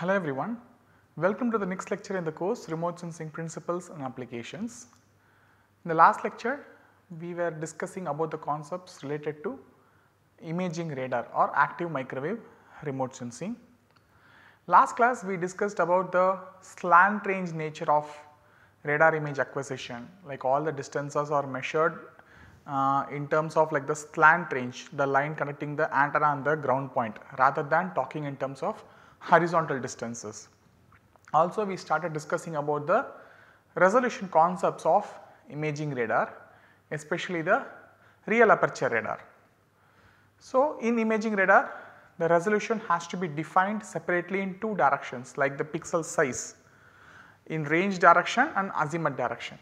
Hello everyone, welcome to the next lecture in the course remote sensing principles and applications. In the last lecture we were discussing about the concepts related to imaging radar or active microwave remote sensing. Last class we discussed about the slant range nature of radar image acquisition like all the distances are measured uh, in terms of like the slant range the line connecting the antenna and the ground point rather than talking in terms of horizontal distances. Also we started discussing about the resolution concepts of imaging radar especially the real aperture radar. So, in imaging radar the resolution has to be defined separately in two directions like the pixel size in range direction and azimuth direction.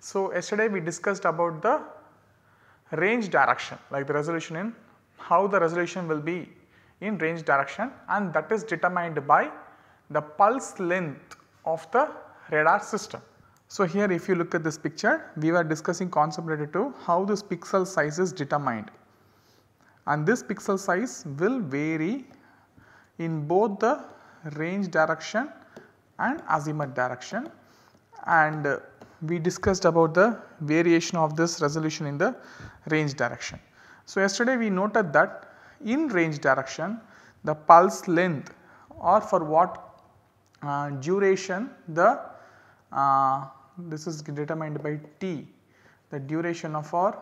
So, yesterday we discussed about the range direction like the resolution in how the resolution will be in range direction and that is determined by the pulse length of the radar system. So, here if you look at this picture we were discussing concept related to how this pixel size is determined and this pixel size will vary in both the range direction and azimuth direction and we discussed about the variation of this resolution in the range direction. So, yesterday we noted that in range direction the pulse length or for what uh, duration the uh, this is determined by t the duration of our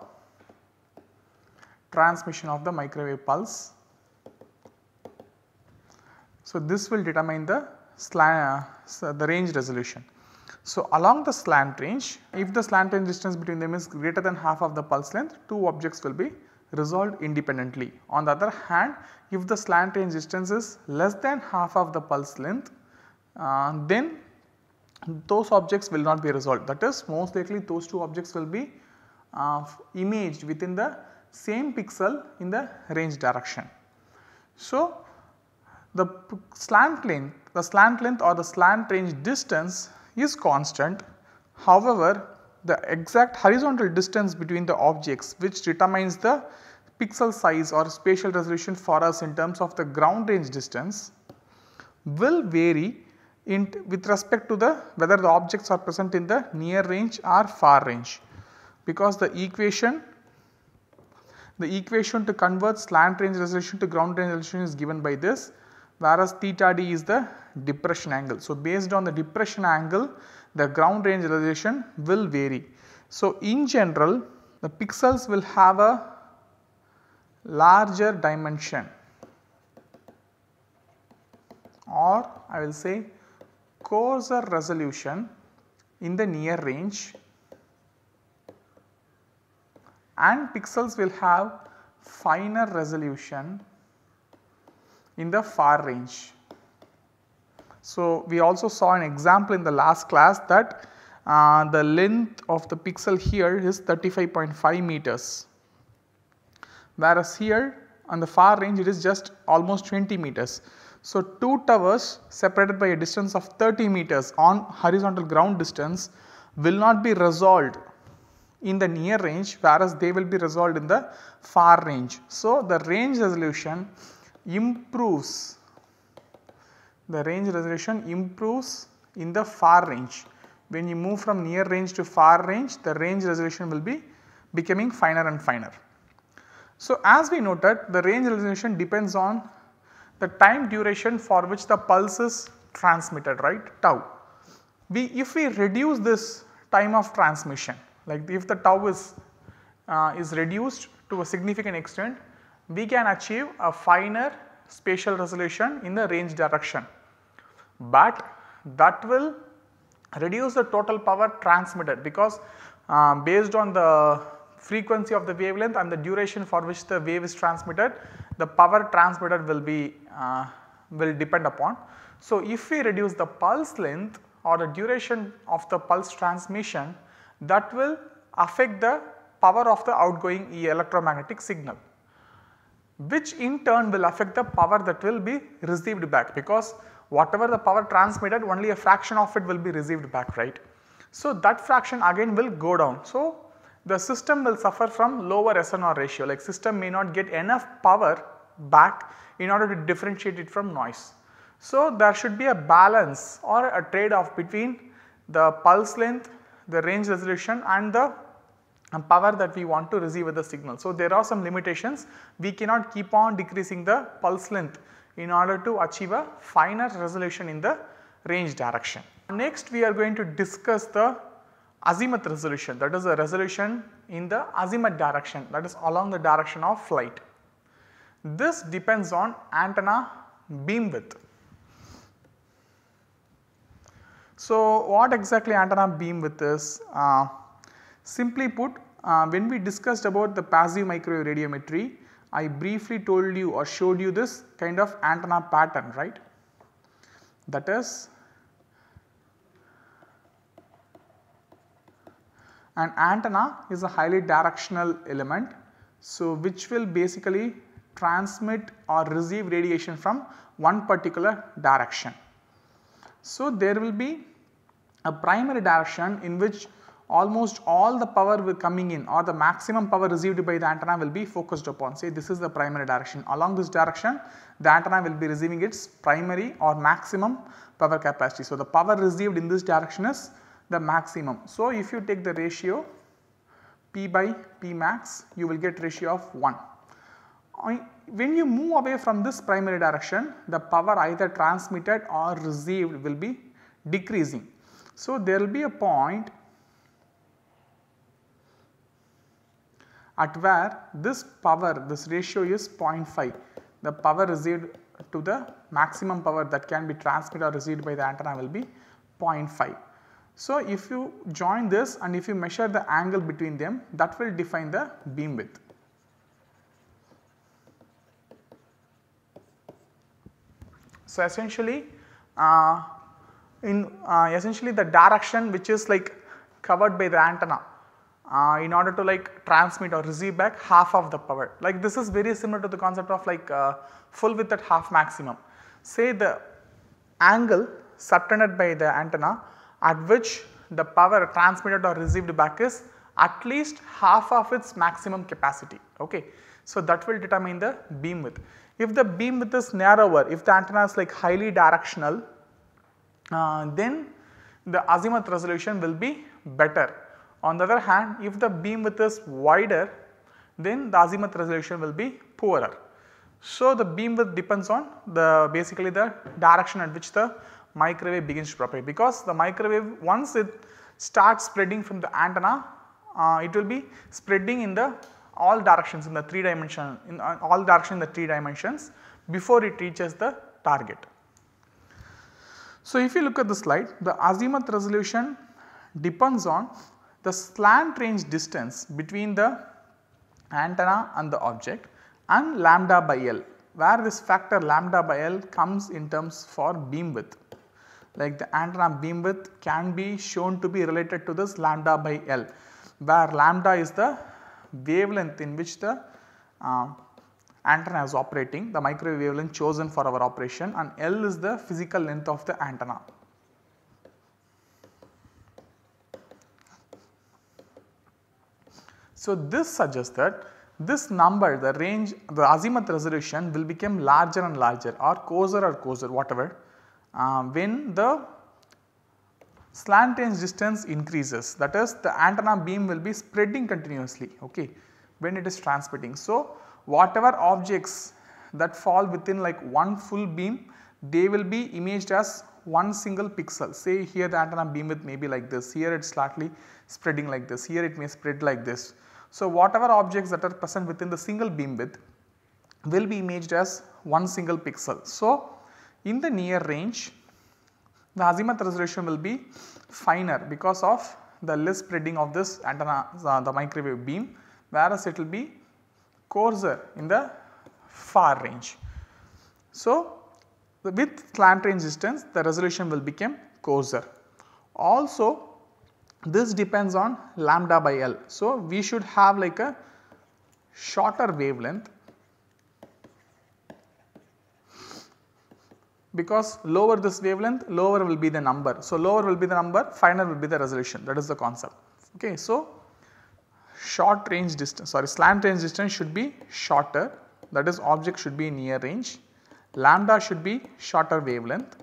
transmission of the microwave pulse. So, this will determine the slant, uh, the range resolution. So, along the slant range if the slant range distance between them is greater than half of the pulse length two objects will be resolved independently. On the other hand, if the slant range distance is less than half of the pulse length, uh, then those objects will not be resolved. That is most likely those two objects will be uh, imaged within the same pixel in the range direction. So, the slant length, the slant length or the slant range distance is constant. However, the exact horizontal distance between the objects which determines the pixel size or spatial resolution for us in terms of the ground range distance will vary with respect to the whether the objects are present in the near range or far range because the equation the equation to convert slant range resolution to ground range resolution is given by this whereas theta d is the depression angle. So, based on the depression angle the ground range resolution will vary. So, in general the pixels will have a larger dimension or I will say coarser resolution in the near range and pixels will have finer resolution in the far range. So, we also saw an example in the last class that uh, the length of the pixel here is 35.5 meters whereas here on the far range it is just almost 20 meters. So, two towers separated by a distance of 30 meters on horizontal ground distance will not be resolved in the near range whereas they will be resolved in the far range. So, the range resolution improves the range resolution improves in the far range. When you move from near range to far range the range resolution will be becoming finer and finer. So, as we noted the range resolution depends on the time duration for which the pulse is transmitted right tau. We if we reduce this time of transmission like if the tau is uh, is reduced to a significant extent we can achieve a finer spatial resolution in the range direction, but that will reduce the total power transmitted because uh, based on the frequency of the wavelength and the duration for which the wave is transmitted, the power transmitted will be uh, will depend upon. So, if we reduce the pulse length or the duration of the pulse transmission that will affect the power of the outgoing electromagnetic signal which in turn will affect the power that will be received back because whatever the power transmitted only a fraction of it will be received back right. So, that fraction again will go down. So, the system will suffer from lower SNR ratio like system may not get enough power back in order to differentiate it from noise. So, there should be a balance or a trade off between the pulse length, the range resolution and the and power that we want to receive with the signal. So, there are some limitations we cannot keep on decreasing the pulse length in order to achieve a finer resolution in the range direction. Next we are going to discuss the azimuth resolution that is the resolution in the azimuth direction that is along the direction of flight. This depends on antenna beam width. So, what exactly antenna beam width is? Uh, simply put uh, when we discussed about the passive microwave radiometry, I briefly told you or showed you this kind of antenna pattern, right. That is an antenna is a highly directional element. So, which will basically transmit or receive radiation from one particular direction. So, there will be a primary direction in which almost all the power coming in or the maximum power received by the antenna will be focused upon say this is the primary direction along this direction the antenna will be receiving its primary or maximum power capacity. So, the power received in this direction is the maximum. So, if you take the ratio P by P max you will get ratio of 1. When you move away from this primary direction the power either transmitted or received will be decreasing. So, there will be a point at where this power, this ratio is 0.5. The power received to the maximum power that can be transmitted or received by the antenna will be 0.5. So, if you join this and if you measure the angle between them that will define the beam width. So, essentially uh, in uh, essentially the direction which is like covered by the antenna uh, in order to like transmit or receive back half of the power. Like this is very similar to the concept of like uh, full width at half maximum. Say the angle subtended by the antenna at which the power transmitted or received back is at least half of its maximum capacity. Okay. So, that will determine the beam width. If the beam width is narrower, if the antenna is like highly directional, uh, then the azimuth resolution will be better on the other hand, if the beam width is wider, then the azimuth resolution will be poorer. So, the beam width depends on the basically the direction at which the microwave begins to propagate because the microwave once it starts spreading from the antenna, uh, it will be spreading in the all directions in the 3 dimension in uh, all direction in the 3 dimensions before it reaches the target. So, if you look at the slide the azimuth resolution depends on the slant range distance between the antenna and the object and lambda by L where this factor lambda by L comes in terms for beam width like the antenna beam width can be shown to be related to this lambda by L where lambda is the wavelength in which the uh, antenna is operating the microwave wavelength chosen for our operation and L is the physical length of the antenna. So, this suggests that this number the range the azimuth resolution will become larger and larger or coarser or coarser whatever uh, when the slant range distance increases that is the antenna beam will be spreading continuously okay when it is transmitting. So, whatever objects that fall within like one full beam they will be imaged as one single pixel say here the antenna beam width may be like this here it is slightly spreading like this here it may spread like this. So, whatever objects that are present within the single beam width will be imaged as one single pixel. So, in the near range the azimuth resolution will be finer because of the less spreading of this antenna uh, the microwave beam whereas it will be coarser in the far range. So, with slant range distance the resolution will become coarser. Also this depends on lambda by L. So, we should have like a shorter wavelength because lower this wavelength lower will be the number. So, lower will be the number finer will be the resolution that is the concept. Okay. So, short range distance sorry slant range distance should be shorter that is object should be near range lambda should be shorter wavelength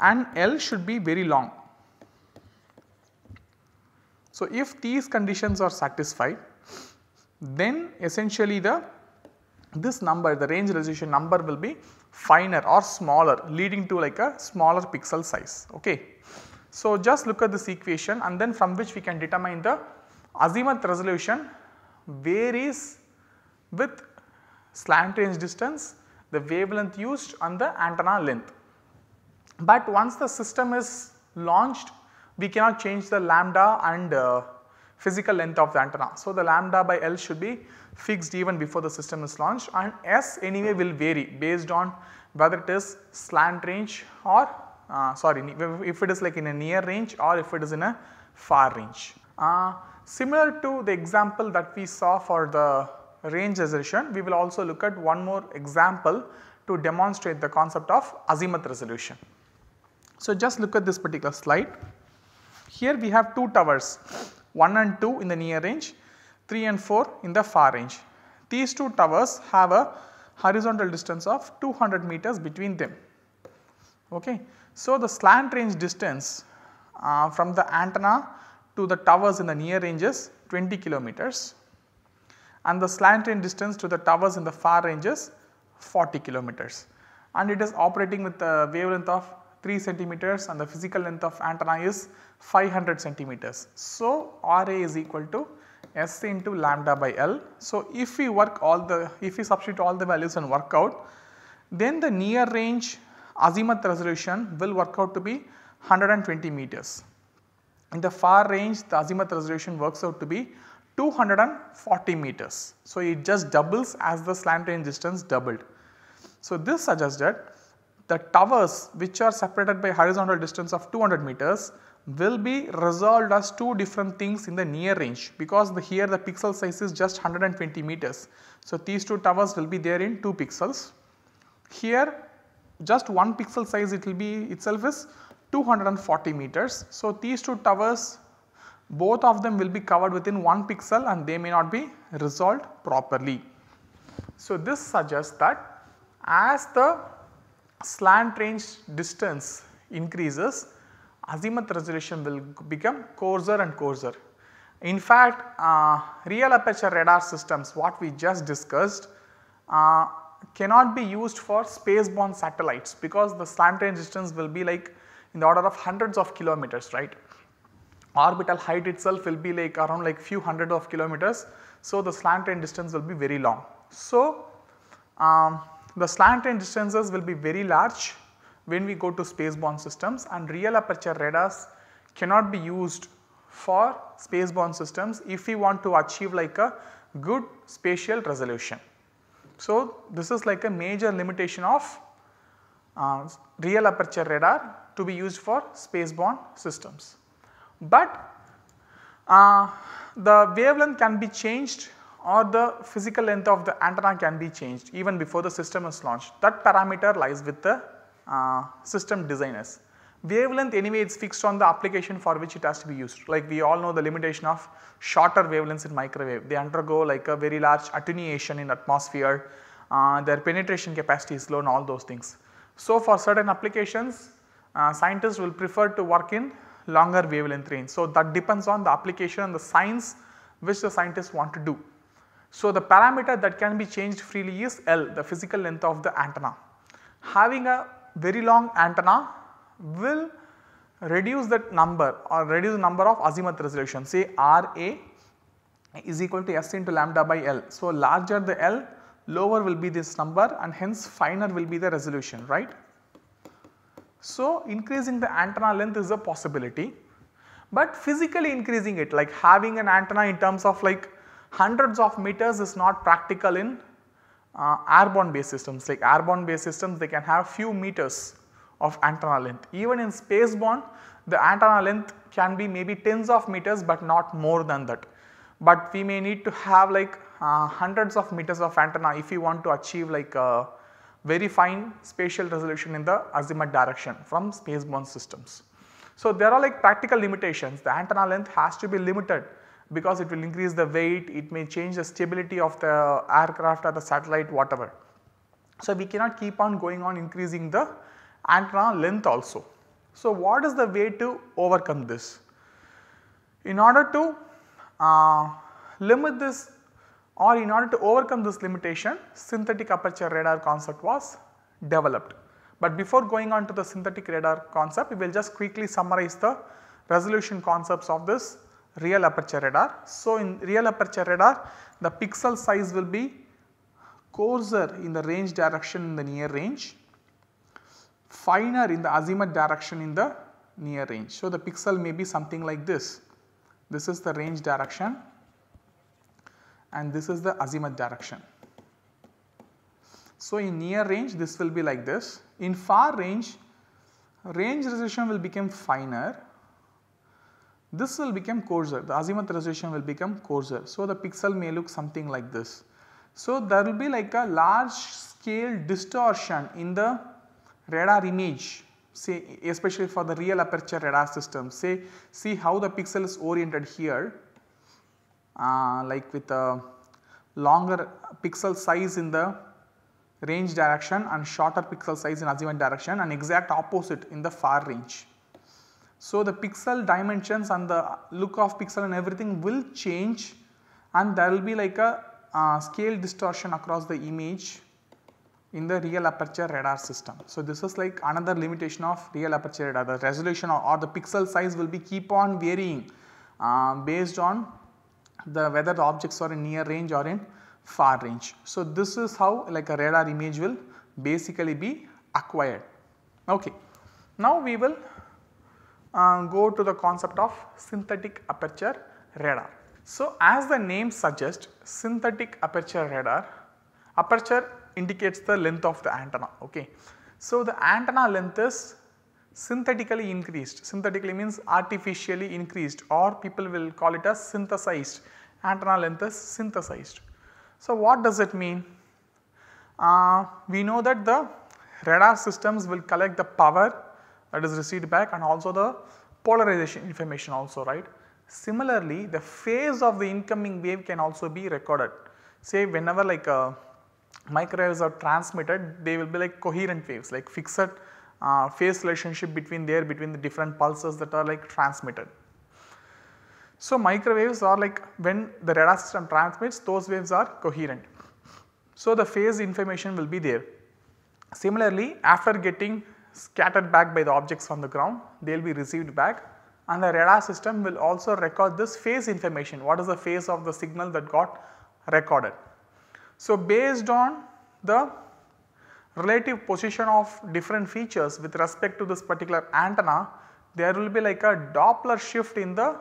and L should be very long so, if these conditions are satisfied then essentially the this number the range resolution number will be finer or smaller leading to like a smaller pixel size ok. So, just look at this equation and then from which we can determine the azimuth resolution varies with slant range distance, the wavelength used and the antenna length. But once the system is launched we cannot change the lambda and uh, physical length of the antenna. So, the lambda by L should be fixed even before the system is launched and S anyway will vary based on whether it is slant range or uh, sorry if it is like in a near range or if it is in a far range. Uh, similar to the example that we saw for the range resolution, we will also look at one more example to demonstrate the concept of azimuth resolution. So, just look at this particular slide. Here we have 2 towers 1 and 2 in the near range 3 and 4 in the far range. These 2 towers have a horizontal distance of 200 meters between them. Okay. So, the slant range distance uh, from the antenna to the towers in the near range is 20 kilometers and the slant range distance to the towers in the far range is 40 kilometers and it is operating with a wavelength of 3 centimeters and the physical length of antenna is 500 centimeters. So, Ra is equal to S into lambda by L. So, if we work all the if we substitute all the values and work out then the near range azimuth resolution will work out to be 120 meters. In the far range the azimuth resolution works out to be 240 meters. So, it just doubles as the slant range distance doubled. So, this suggests that the towers which are separated by horizontal distance of 200 meters will be resolved as two different things in the near range because the here the pixel size is just 120 meters. So, these two towers will be there in 2 pixels. Here just one pixel size it will be itself is 240 meters. So, these two towers both of them will be covered within one pixel and they may not be resolved properly. So, this suggests that as the slant range distance increases, azimuth resolution will become coarser and coarser. In fact, uh, real aperture radar systems what we just discussed uh, cannot be used for space bound satellites because the slant range distance will be like in the order of hundreds of kilometers right. Orbital height itself will be like around like few hundred of kilometers. So, the slant range distance will be very long. So, um, the slant range distances will be very large when we go to spaceborne systems and real aperture radars cannot be used for spaceborne systems if we want to achieve like a good spatial resolution. So, this is like a major limitation of uh, real aperture radar to be used for spaceborne systems. But uh, the wavelength can be changed or the physical length of the antenna can be changed even before the system is launched. That parameter lies with the uh, system designers. Wavelength anyway it is fixed on the application for which it has to be used like we all know the limitation of shorter wavelengths in microwave. They undergo like a very large attenuation in atmosphere, uh, their penetration capacity is low and all those things. So, for certain applications uh, scientists will prefer to work in longer wavelength range. So, that depends on the application and the science which the scientists want to do. So, the parameter that can be changed freely is L the physical length of the antenna. Having a very long antenna will reduce that number or reduce the number of azimuth resolution say RA is equal to S into lambda by L. So, larger the L lower will be this number and hence finer will be the resolution right. So, increasing the antenna length is a possibility but physically increasing it like having an antenna in terms of like hundreds of meters is not practical in uh, airborne based systems like airborne based systems they can have few meters of antenna length. Even in spaceborne the antenna length can be maybe tens of meters but not more than that. But we may need to have like uh, hundreds of meters of antenna if we want to achieve like a uh, very fine spatial resolution in the azimuth direction from spaceborne systems. So, there are like practical limitations the antenna length has to be limited because it will increase the weight, it may change the stability of the aircraft or the satellite whatever. So, we cannot keep on going on increasing the antenna length also. So, what is the way to overcome this? In order to uh, limit this or in order to overcome this limitation synthetic aperture radar concept was developed. But before going on to the synthetic radar concept we will just quickly summarize the resolution concepts of this real aperture radar. So, in real aperture radar the pixel size will be coarser in the range direction in the near range, finer in the azimuth direction in the near range. So, the pixel may be something like this, this is the range direction and this is the azimuth direction. So, in near range this will be like this, in far range range resolution will become finer this will become coarser, the azimuth resolution will become coarser. So, the pixel may look something like this. So, there will be like a large scale distortion in the radar image say especially for the real aperture radar system say see how the pixel is oriented here uh, like with a longer pixel size in the range direction and shorter pixel size in azimuth direction and exact opposite in the far range. So, the pixel dimensions and the look of pixel and everything will change and there will be like a uh, scale distortion across the image in the real aperture radar system. So, this is like another limitation of real aperture radar the resolution or, or the pixel size will be keep on varying uh, based on the whether the objects are in near range or in far range. So, this is how like a radar image will basically be acquired. Okay. Now, we will go to the concept of synthetic aperture radar. So, as the name suggests synthetic aperture radar, aperture indicates the length of the antenna. Okay. So, the antenna length is synthetically increased, synthetically means artificially increased or people will call it as synthesized, antenna length is synthesized. So, what does it mean? Uh, we know that the radar systems will collect the power that is received back and also the polarization information also right. Similarly, the phase of the incoming wave can also be recorded. Say whenever like uh, microwaves are transmitted they will be like coherent waves like fixed uh, phase relationship between there between the different pulses that are like transmitted. So, microwaves are like when the radar system transmits those waves are coherent. So, the phase information will be there. Similarly, after getting scattered back by the objects on the ground, they will be received back and the radar system will also record this phase information, what is the phase of the signal that got recorded. So, based on the relative position of different features with respect to this particular antenna, there will be like a Doppler shift in the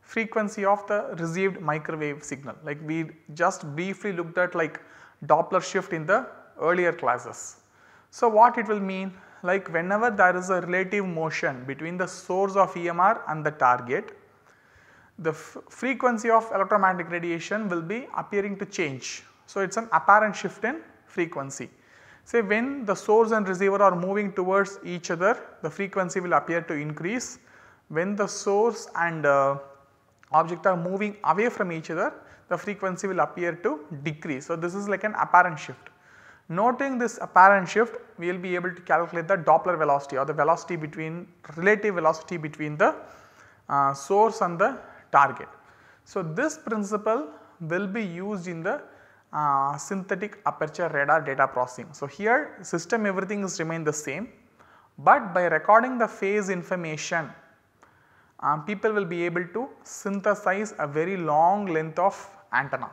frequency of the received microwave signal. Like we just briefly looked at like Doppler shift in the earlier classes. So, what it will mean? like whenever there is a relative motion between the source of EMR and the target, the frequency of electromagnetic radiation will be appearing to change. So, it is an apparent shift in frequency. Say when the source and receiver are moving towards each other, the frequency will appear to increase. When the source and uh, object are moving away from each other, the frequency will appear to decrease. So, this is like an apparent shift. Noting this apparent shift we will be able to calculate the Doppler velocity or the velocity between relative velocity between the uh, source and the target. So, this principle will be used in the uh, synthetic aperture radar data processing. So, here system everything is remain the same, but by recording the phase information uh, people will be able to synthesize a very long length of antenna.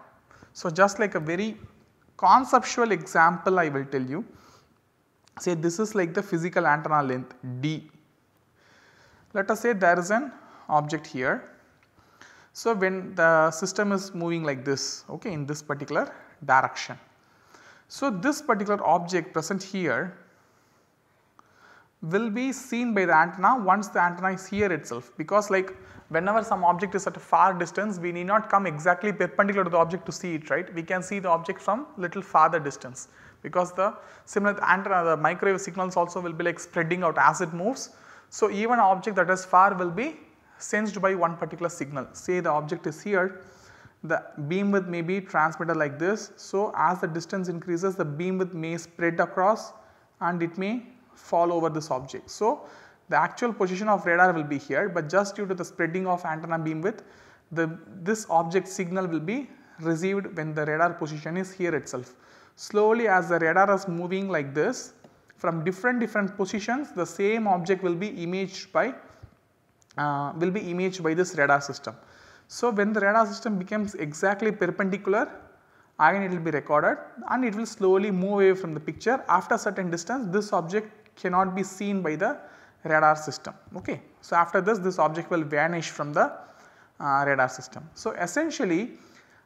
So, just like a very conceptual example I will tell you. Say this is like the physical antenna length D. Let us say there is an object here. So, when the system is moving like this okay in this particular direction. So, this particular object present here will be seen by the antenna once the antenna is here itself because like whenever some object is at a far distance we need not come exactly perpendicular to the object to see it right. We can see the object from little farther distance because the similar antenna the microwave signals also will be like spreading out as it moves. So, even object that is far will be sensed by one particular signal say the object is here the beam width may be transmitted like this. So, as the distance increases the beam width may spread across and it may fall over this object. So, the actual position of radar will be here, but just due to the spreading of antenna width, the, this object signal will be received when the radar position is here itself. Slowly as the radar is moving like this from different different positions the same object will be imaged by uh, will be imaged by this radar system. So, when the radar system becomes exactly perpendicular again it will be recorded and it will slowly move away from the picture after certain distance this object cannot be seen by the radar system. Okay. So, after this this object will vanish from the uh, radar system. So, essentially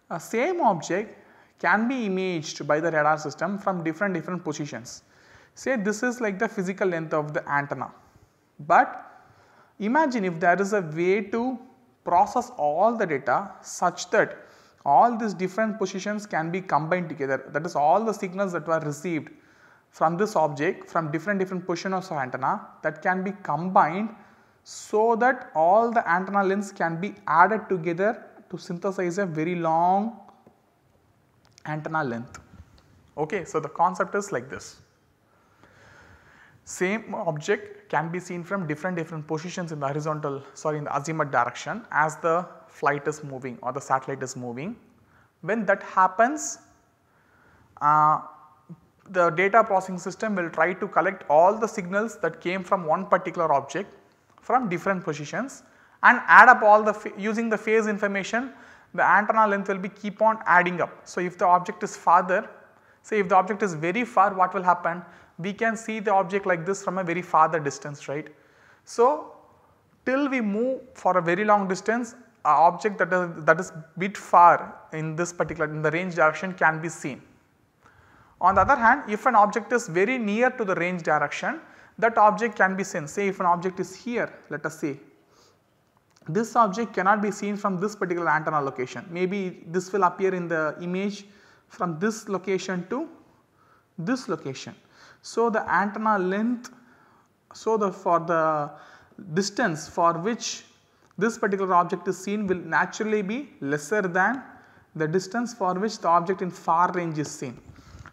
a same object can be imaged by the radar system from different different positions. Say this is like the physical length of the antenna, but imagine if there is a way to process all the data such that all these different positions can be combined together that is all the signals that were received from this object from different different positions of antenna that can be combined so that all the antenna lengths can be added together to synthesize a very long antenna length. Okay, so the concept is like this. Same object can be seen from different different positions in the horizontal sorry in the azimuth direction as the flight is moving or the satellite is moving. When that happens uh, the data processing system will try to collect all the signals that came from one particular object from different positions and add up all the using the phase information the antenna length will be keep on adding up. So, if the object is farther say if the object is very far what will happen we can see the object like this from a very farther distance right. So, till we move for a very long distance a object that is that is bit far in this particular in the range direction can be seen. On the other hand if an object is very near to the range direction that object can be seen say if an object is here let us say this object cannot be seen from this particular antenna location maybe this will appear in the image from this location to this location. So, the antenna length so the for the distance for which this particular object is seen will naturally be lesser than the distance for which the object in far range is seen.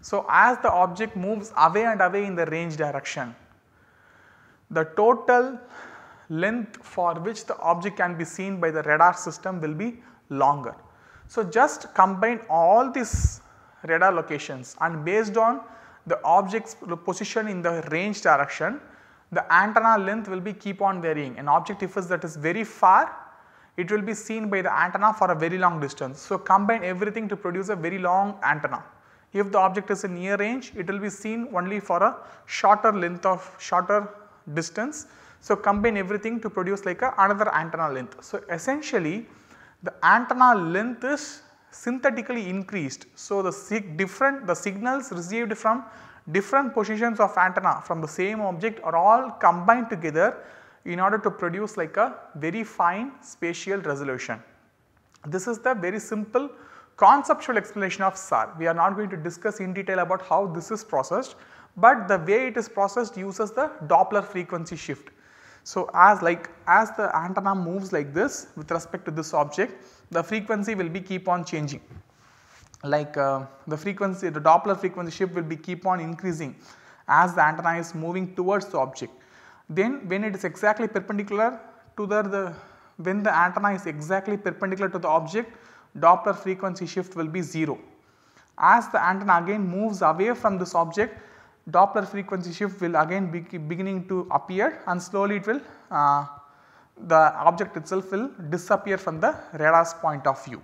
So, as the object moves away and away in the range direction, the total length for which the object can be seen by the radar system will be longer. So, just combine all these radar locations and based on the object's position in the range direction, the antenna length will be keep on varying. An object if that is very far, it will be seen by the antenna for a very long distance. So, combine everything to produce a very long antenna. If the object is in near range, it will be seen only for a shorter length of shorter distance. So, combine everything to produce like a another antenna length. So, essentially the antenna length is synthetically increased. So, the sig different the signals received from different positions of antenna from the same object are all combined together in order to produce like a very fine spatial resolution. This is the very simple conceptual explanation of SAR. We are not going to discuss in detail about how this is processed, but the way it is processed uses the Doppler frequency shift. So, as like as the antenna moves like this with respect to this object, the frequency will be keep on changing like uh, the frequency the Doppler frequency shift will be keep on increasing as the antenna is moving towards the object. Then when it is exactly perpendicular to the, the when the antenna is exactly perpendicular to the object Doppler frequency shift will be 0. As the antenna again moves away from this object, Doppler frequency shift will again be beginning to appear and slowly it will uh, the object itself will disappear from the radar's point of view.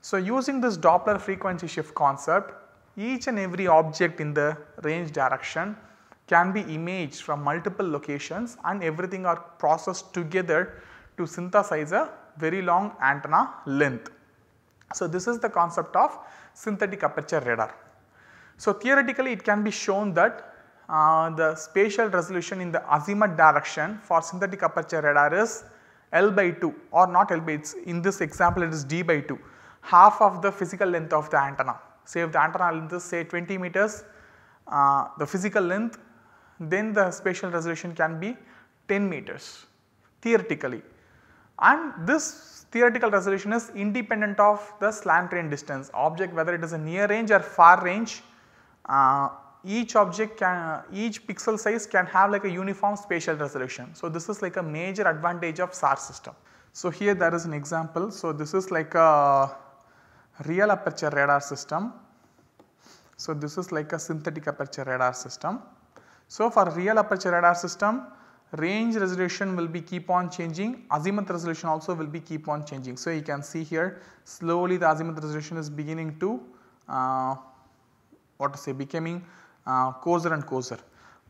So, using this Doppler frequency shift concept each and every object in the range direction can be imaged from multiple locations and everything are processed together to synthesize a very long antenna length. So, this is the concept of synthetic aperture radar. So, theoretically it can be shown that uh, the spatial resolution in the azimuth direction for synthetic aperture radar is L by 2 or not L by it's in this example it is D by 2 half of the physical length of the antenna. Say if the antenna length is say 20 meters uh, the physical length then the spatial resolution can be 10 meters theoretically and this theoretical resolution is independent of the slant range distance object whether it is a near range or far range uh, each object can uh, each pixel size can have like a uniform spatial resolution. So, this is like a major advantage of SAR system. So, here there is an example. So, this is like a real aperture radar system. So, this is like a synthetic aperture radar system. So, for real aperture radar system range resolution will be keep on changing, azimuth resolution also will be keep on changing. So, you can see here slowly the azimuth resolution is beginning to uh, what to say becoming uh, coarser and coarser.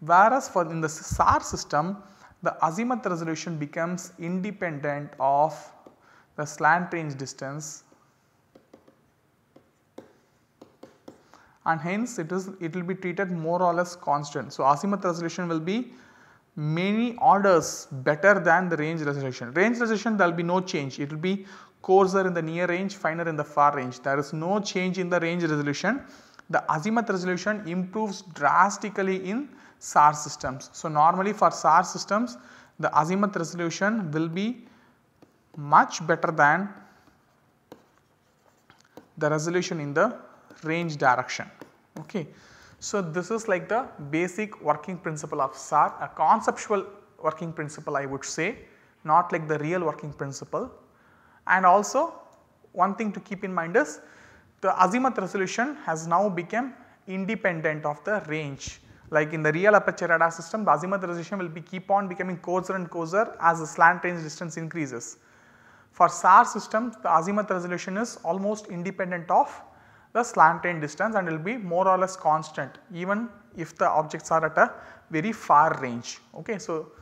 Whereas for in the SAR system the azimuth resolution becomes independent of the slant range distance and hence it is it will be treated more or less constant. So, azimuth resolution will be many orders better than the range resolution. Range resolution there will be no change, it will be coarser in the near range, finer in the far range. There is no change in the range resolution. The azimuth resolution improves drastically in SAR systems. So, normally for SAR systems the azimuth resolution will be much better than the resolution in the range direction. Okay. So, this is like the basic working principle of SAR, a conceptual working principle I would say, not like the real working principle. And also one thing to keep in mind is the azimuth resolution has now become independent of the range. Like in the real aperture radar system, the azimuth resolution will be keep on becoming closer and closer as the slant range distance increases. For SAR system, the azimuth resolution is almost independent of the slant range distance and it will be more or less constant even if the objects are at a very far range. Okay. So,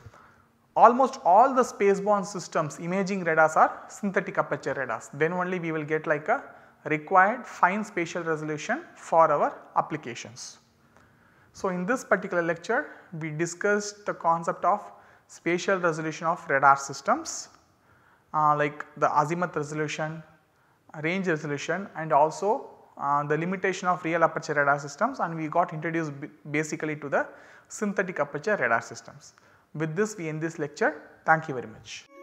almost all the spaceborne systems imaging radars are synthetic aperture radars then only we will get like a required fine spatial resolution for our applications. So, in this particular lecture we discussed the concept of spatial resolution of radar systems uh, like the azimuth resolution, range resolution and also uh, the limitation of real aperture radar systems and we got introduced basically to the synthetic aperture radar systems. With this we end this lecture. Thank you very much.